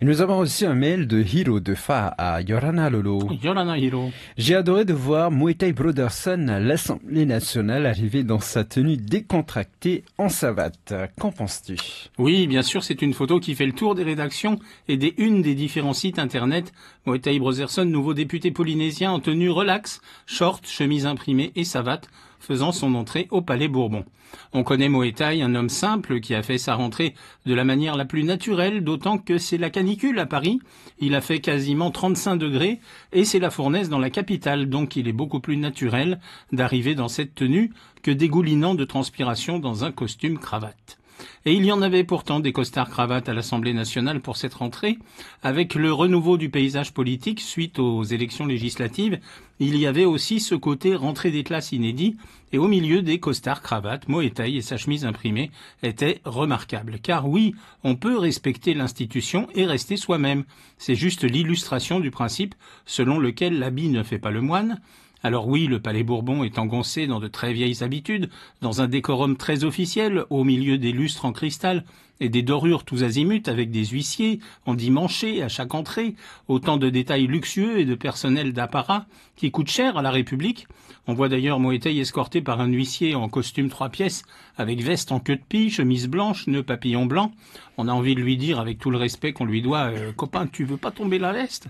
Et nous avons aussi un mail de Hiro de Fa à Yorana Lolo. Yorana Hiro. J'ai adoré de voir Moetai Broderson à l'Assemblée nationale arriver dans sa tenue décontractée en savate. Qu'en penses-tu Oui, bien sûr, c'est une photo qui fait le tour des rédactions et des unes des différents sites internet. Moetai Broderson, nouveau député polynésien en tenue relax, short, chemise imprimée et savate faisant son entrée au Palais Bourbon. On connaît Moétaille, un homme simple qui a fait sa rentrée de la manière la plus naturelle, d'autant que c'est la canicule à Paris. Il a fait quasiment 35 degrés et c'est la fournaise dans la capitale, donc il est beaucoup plus naturel d'arriver dans cette tenue que dégoulinant de transpiration dans un costume cravate. Et il y en avait pourtant des costards cravates à l'Assemblée nationale pour cette rentrée. Avec le renouveau du paysage politique suite aux élections législatives, il y avait aussi ce côté rentrée des classes inédit. Et au milieu des costards cravates, Moétail et sa chemise imprimée étaient remarquables. Car oui, on peut respecter l'institution et rester soi-même. C'est juste l'illustration du principe selon lequel l'habit ne fait pas le moine. Alors oui, le Palais Bourbon est engoncé dans de très vieilles habitudes, dans un décorum très officiel, au milieu des lustres en cristal et des dorures tous azimuts avec des huissiers, endimanchés à chaque entrée, autant de détails luxueux et de personnel d'apparat qui coûtent cher à la République. On voit d'ailleurs Moeteil escorté par un huissier en costume trois pièces, avec veste en queue de pie, chemise blanche, nœud papillon blanc. On a envie de lui dire avec tout le respect qu'on lui doit euh, Copain, tu veux pas tomber la leste ?»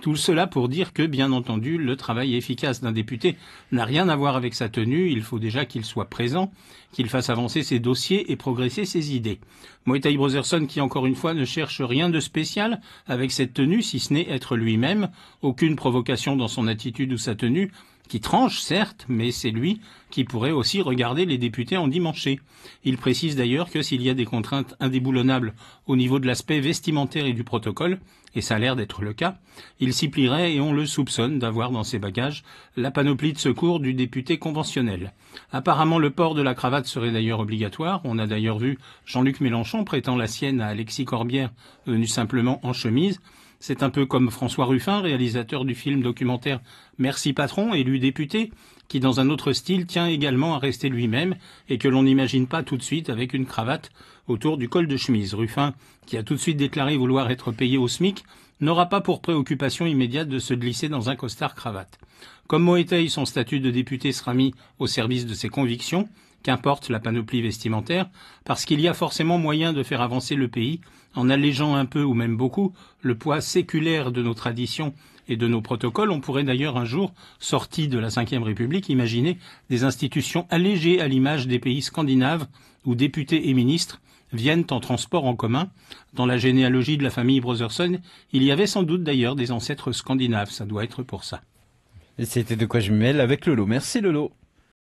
Tout cela pour dire que, bien entendu, le travail efficace d'un député n'a rien à voir avec sa tenue. Il faut déjà qu'il soit présent, qu'il fasse avancer ses dossiers et progresser ses idées. Moetai Brotherson, qui encore une fois ne cherche rien de spécial avec cette tenue, si ce n'est être lui-même, aucune provocation dans son attitude ou sa tenue, qui tranche certes, mais c'est lui qui pourrait aussi regarder les députés en dimanche. Il précise d'ailleurs que s'il y a des contraintes indéboulonnables au niveau de l'aspect vestimentaire et du protocole, et ça a l'air d'être le cas, il s'y plierait et on le soupçonne d'avoir dans ses bagages la panoplie de secours du député conventionnel. Apparemment le port de la cravate serait d'ailleurs obligatoire, on a d'ailleurs vu Jean-Luc Mélenchon prêtant la sienne à Alexis Corbière venu simplement en chemise, c'est un peu comme François Ruffin, réalisateur du film documentaire Merci patron, élu député, qui dans un autre style tient également à rester lui-même et que l'on n'imagine pas tout de suite avec une cravate autour du col de chemise. Ruffin, qui a tout de suite déclaré vouloir être payé au SMIC, n'aura pas pour préoccupation immédiate de se glisser dans un costard cravate. Comme Moëteille, son statut de député sera mis au service de ses convictions, qu'importe la panoplie vestimentaire, parce qu'il y a forcément moyen de faire avancer le pays en allégeant un peu ou même beaucoup le poids séculaire de nos traditions et de nos protocoles. On pourrait d'ailleurs un jour, sorti de la Ve République, imaginer des institutions allégées à l'image des pays scandinaves où députés et ministres viennent en transport en commun. Dans la généalogie de la famille Brotherson, il y avait sans doute d'ailleurs des ancêtres scandinaves, ça doit être pour ça. c'était de quoi je me mêle avec Lolo. Merci Lolo.